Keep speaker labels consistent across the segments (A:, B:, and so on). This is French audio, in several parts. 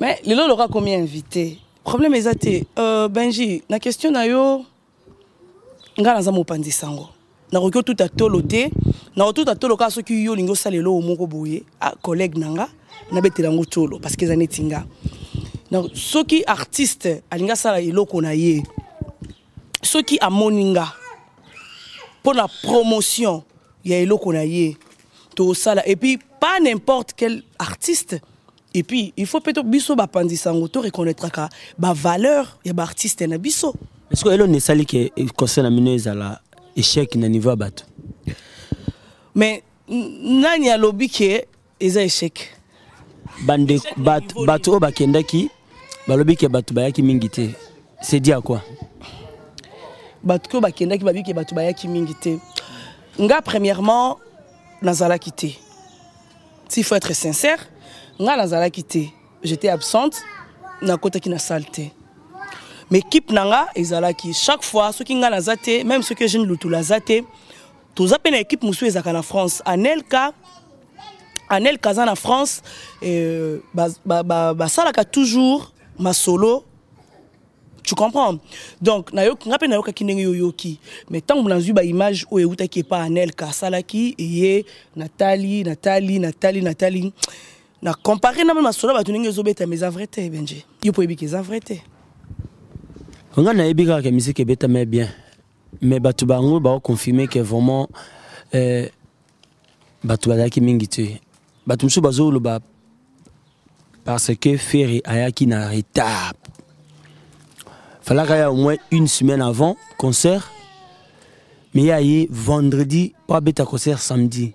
A: me lelo combien invité problème est que, euh, benji la question est yo la naza de sango nakoki otuta soki yo je moko nanga, collègue na train de parce que qui soki artiste na ye soki a moninga Pour la promotion ya eloko na ye Et puis, pas n'importe quel artiste et puis il faut peut-être biso bapandi sango to reconnaître ka valeur ya artiste na biso est ce que
B: eloni esali ke concert na bino ezala échec na niveau ya
A: mais nani alobi ke eza échec bato
B: oyo bakendaki balobi ke bato bayaki mingi te c'est dit à quoi
A: bato oyo bakendaki babi ke bato bayaki mingi te nga premièrement n'azala te s'il faut être sincère ngai la te j'étais absente qui na salté mais équipe nanga ezala qui chaque fois soki qui naza te même que je ne aza te toza tous na équipe mosusu ezaka na france anelka anelka aza na france eh, basalaka ba, ba, toujours solo. tu comprends donc na yo mpe na yo qui mais image nazwi baimage qui est pas anelka qui est natali natali natali natali na compare na mpe masoda bato ndenge ezobetama eza vrai te benje yo mpo oyebiki eza vrai te
B: nga nayebi musique beta mais bien mais bato bango confirmer que vraiment eh, bato ki mingi te bato lo ba parce que feri ayaki na retard y ya au moins une semaine avant concert mais vendredi pas abeta concert samedi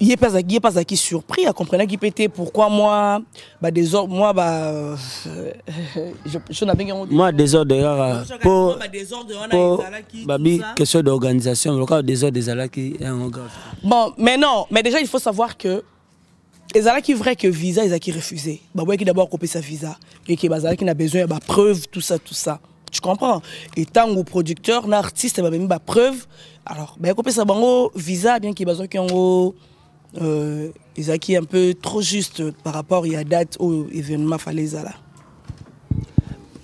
A: il est pas il est pas qui surpris à comprendre qui pétait pourquoi moi bah désordre moi bah euh, je je n'avais rien
B: moi désordre euh, pour bah, pour bah question d'organisation le cas désordre des alaki est grave
A: bon mais non mais déjà il faut savoir que les alaki vrai que visa ils a qui refusé bah ouais qui d'abord coupé sa visa et que bah, les qui n'a besoin bah preuve tout ça tout ça tu comprends et tant que producteur l'artiste bah même bah preuve alors bah coupé sa bango visa bien qu'il besoin qu'un euh, Isaki un peu trop juste par rapport à la date au événement Falezala.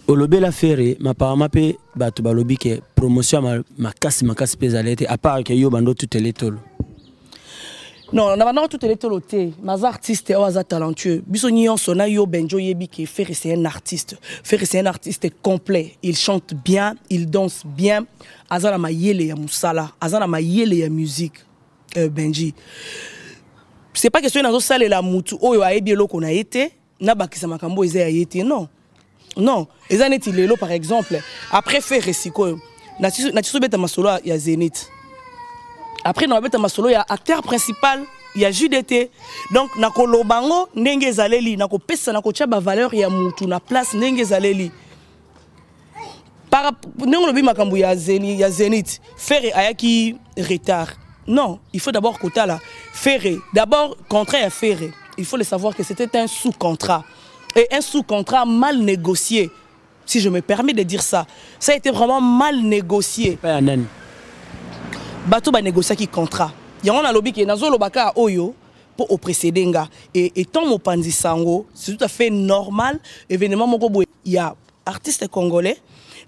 B: olobi ela fere maparama mpe bato balobi ke promotion ma makasi makasi mpe ezali à apart que yo bando tutele tolo
A: non na bandako tutele tolo te Mais artiste est aza oh, talentueux biso sona yo benjo Yebi qui fere c'est un artiste fere c'est un artiste complet il chante bien il danse bien Azana ma yele ya musala, azana ma yele ya musique euh, benji c'est pas question nazosalela mutu oyo ayebi eloko na ye te nabakisa makambo eza ya ye te non non eza neti lelo par exemple après fere sikoyo na tiso obeta masolo ya zenit après na babeta masolo ya acteur principal ya jude te donc nakoloba ngo ndenge ezaleli nakopesa nakotia bavaleur ya mutu na place ndenge ezaleli ndenge olobi makambo ya zenit fere ayaki retard Non, il faut d'abord Kota là. Ferré. D'abord, contrat à Ferré. Il faut le savoir que c'était un sous-contrat. Et un sous-contrat mal négocié. Si je me permets de dire ça. Ça a été vraiment mal négocié. Bato ba négocier qui contrat. Il y a un lobby qui est dans à Oyo pour au précédent. Et étant mon panzi sango, c'est tout à fait normal. Événement, il y a artiste congolais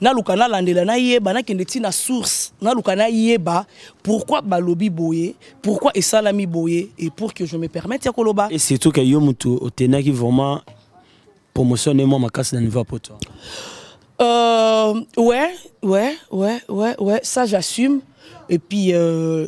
A: naluka nalandela nayeba nakende tina source Nalukana yeba pourquoi balobi boye pourquoi esalami boye et pour que je me permette ya koloba et
B: surtout que yo mutu qui vraiment promotion nemwa makasi na niveau toi
A: euh, ouais ouais ouais ouais ouais ça j'assume et puis euh,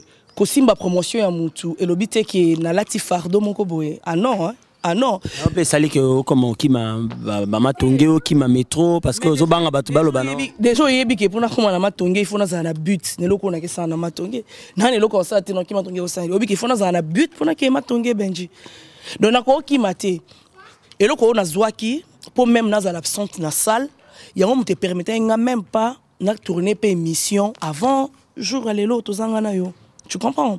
A: ma promotion ya mutu elobi te ke nalati fardo moko boye ah non hein?
B: Ah non. que oh, oh, qui ma oh, ma ano opesali okoma okima bamatonge okima metro parceke ozobanga bato balobanadeja
A: oyebi ke mpona pour na matonge il faut na but na eloko oyo nakesala na matonge nani eloko osala te naoki matonge osaleli oyebi ke ifo nazala na but na ke matonge benji Donc, qui ma te et oyo nazwaki mpo meme pour absente na salle un moto epermetai nga même pas tourner mpe émission avant jour aller l'autre zanga na yo tu comprends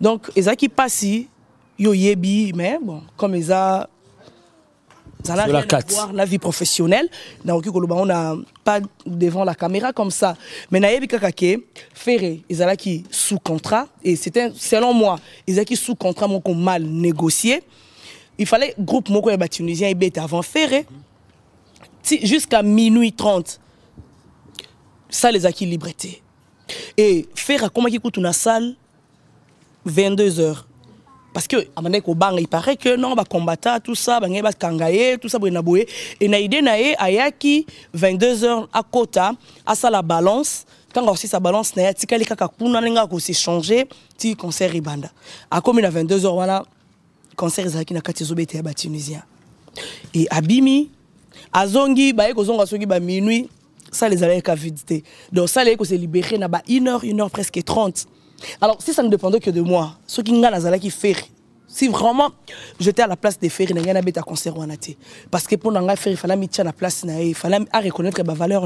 A: donc Ezaki mpasi yebi mais bon comme ils a ça n'a rien à voir la vie professionnelle on n'a pas devant la caméra comme ça mais na ferré ils allaient qui sous contrat et c'était selon moi ils qui sous contrat mon mal négocié il fallait groupe moko et tunisien et avant ferré jusqu'à minuit 30 ça les acquis liberté et ferré comment qui coûte une salle 22 heures parce que amandai bang il paraît que non bah, combattre tout ça bangai bakanga ye tout ça boye na boye et na idée naé e, ayaki 22h à kota la balance quand aussi sa balance na ye atikali kaka n'anga ndenge akosi changer ti concert à commune à 22h voilà concert ezalaki na kati ezobeta ya tunisien et abimi azongi baye kozonga soki baminuit sale ezalaki ka vide te donc les ye kose libere na ba 1 heure 1 heure presque 30 alors, si ça ne dépendait que de moi, ce qui n'a qui faire, si vraiment j'étais à la place des ferry, n'ayez pas concert Parce que pour faire, il fallait tenir à la place il fallait reconnaître ma valeur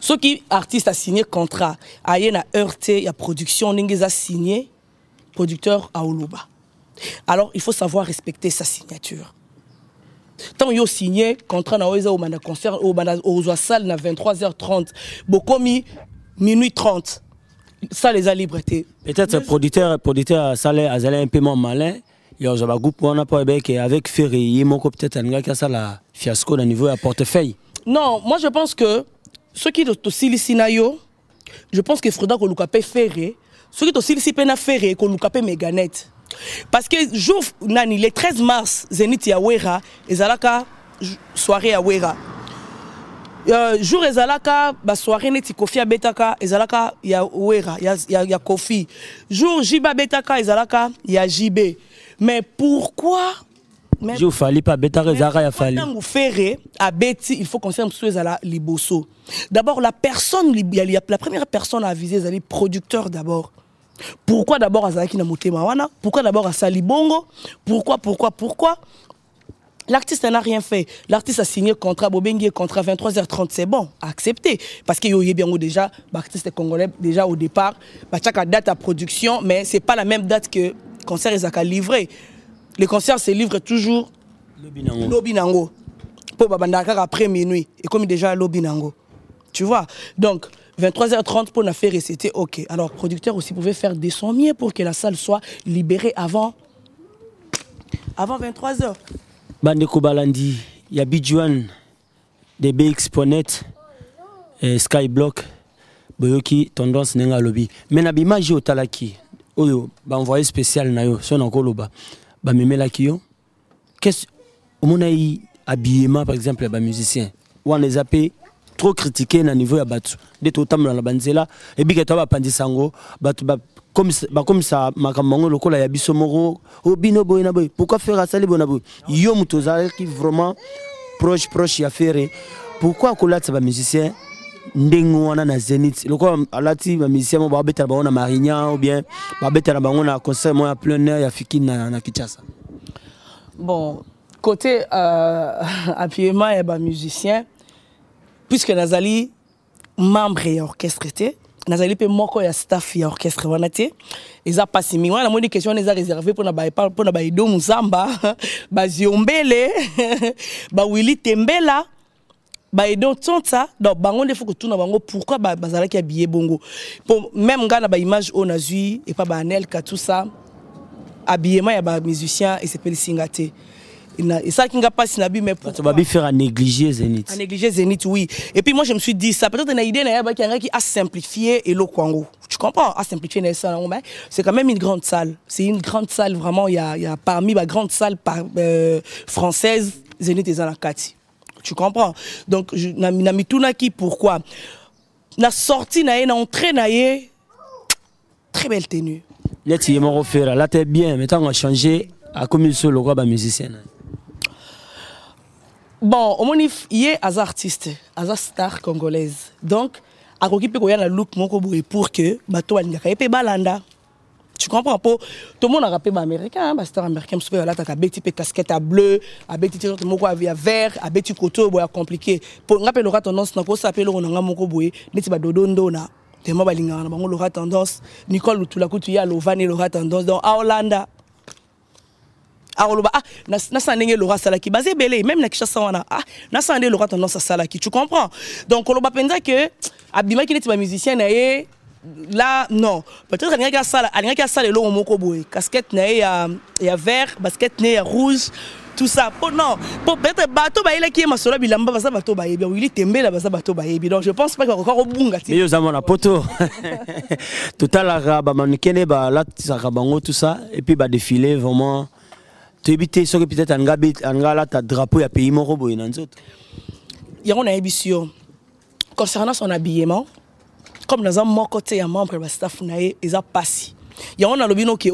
A: Ce qui artiste a signé contrat, aïe na heurté, la production n'ayez a signé, producteur à Oluba. Alors, il faut savoir respecter sa signature. Tant a signé contrat na oza a un concert à la salle na 23h30, bokomi minuit 30 ça les a libérés
B: Peut-être producteur, producteur, salaire, les a un paiement malin. Il y a un groupe on a pas eh ben, avec Ferry, il manque peut-être un gars ça la fiasco au niveau du portefeuille.
A: Non, moi je pense que ceux qui sont aussi je pense que qu'on Kolukape Ferré, ceux qui sont aussi Ferry Ferré, Kolukape Meganet. Parce que jour, nani, le 13 mars, Zenith Yawera, et Zalaka, soirée Yawera. Euh, jour ezalaka soirée neti kofi abetaka ezalaka ya wera ya, ya, ya kofi jour zalaka betaka ezalaka ya jibe. mais pourquoi
B: jour fali pa abetaka ezalaka ya fali
A: ntango à abeti il faut conseil mosusu ezala liboso d'abord la personne la première personne à viser les producteur d'abord pourquoi d'abord azalaki na motema wana pourquoi d'abord asali bongo pourquoi pourquoi pourquoi L'artiste n'a rien fait. L'artiste a signé contrat, le contrat 23h30, c'est bon, accepté. Parce qu'il y a bien déjà, l'artiste congolais, déjà au départ, bah, chaque date à production, mais c'est pas la même date que le concert est livré. Le concert se livre toujours. Lobinango. Pour Babandakar après minuit. Et comme déjà Lobinango. Tu vois Donc, 23h30 pour la faire c'était ok. Alors, producteur aussi pouvait faire des sommiers pour que la salle soit libérée avant, avant 23h
B: bandeko balandi ya bidjuan de bx.net eh, skyblock boyoki tendance ndenge alobi me na bimage oyo otalaki oyo envoyé spécial na yo la na koloba bamemelaki yo au omonai habillement par exemple ya bamusicien wana les mpe trop critiqué na niveau ya bato nde totambola na banzela ebika to bapanzisa yango ba, bakomisa makambo yango lokola ya biso moko o bino na boy. Pourquoi faire ça boye na boye yo moto qui vraiment proche proche Pourquoi fere ça va musicien? ndenge wana na zenit lokola alati bamusicien moko babetela bango na Marignan, ou bien babetela bango na concert moi a plein air ya fikini na, na
A: kitchasa. bon côté euh, et ba musicien, puisque nazali membre et orchestre nazali pe moko ya staff ya orchestre wana te eza mpasi mingi wana namoni question wana eza réservé zamba baedo muzamba ba wili tembela baedo tonta donc bango que fo kotuna bango pourquoi bazala ya biye bongo po même image on baimage oyo nazwi epa ka tout ça abiyema ya bamusicien esepelisinga te qui n'a pas sinabi mais pourquoi tu faire à négliger Zenith à négliger Zenith oui et puis moi je me suis dit ça peut-être une idée qui a simplifié et le Kwango tu comprends a simplifier ça c'est quand même une grande salle c'est une grande salle vraiment il y a, il y a parmi la grande salle par, euh, française en et tu comprends donc je n'ai tout qui pourquoi la sortie na entrée na très belle tenue
B: Là, tu es mon refaire. Là, t'es bien. Maintenant, on a changé à comme le roi bah, musicien
A: bon omoni ye aza artiste aza star congolaise donc akoki mpe koya la look moko boye pour que bato balingaka ye mpe balanda tu comprends mpo tomonaka mpe baaméricain bastar américain hein, mosusu mpe balataka petit mpe casquette à bleu abeti t-shirt moko ya vert abeti petit oyo boye compliqué. Pour nga mpe loka tendance na kosala mpe eloko na nga moko boye neti badodondo na tema balingaka na bango loka tendance nicole tu lutulakutu ye alovani loka tendance donc aolanda akoloba ah, ah nasala ndenge lora salaki, base ebele même na sa wana ah nasala nde lora tendance salaki, tu comprends donc koloba que, abima abimaki neti musicien na ye là non peut-être alingaki asala alingaki le elongo moko boye casquette na ye ya, ya vert basket na ya rouge tout ça non pour peut-être bato bayelaki ye masolo masola bilamba il est bayebi la tembela bateau ba bayebi donc je pense pas qu'il bakoka kobunga ti
B: yo oza mwana poto manikene bamanike là balatisaka bango tout ça et puis défilé vraiment toyebi te soki peut-être alinga alata drapeau ya pays moko boye na nzoto
A: yango nayebisi yo concernant son habillement comme naza moko te ya membre ya bastaff na ye eza mpasi yango nalobi noke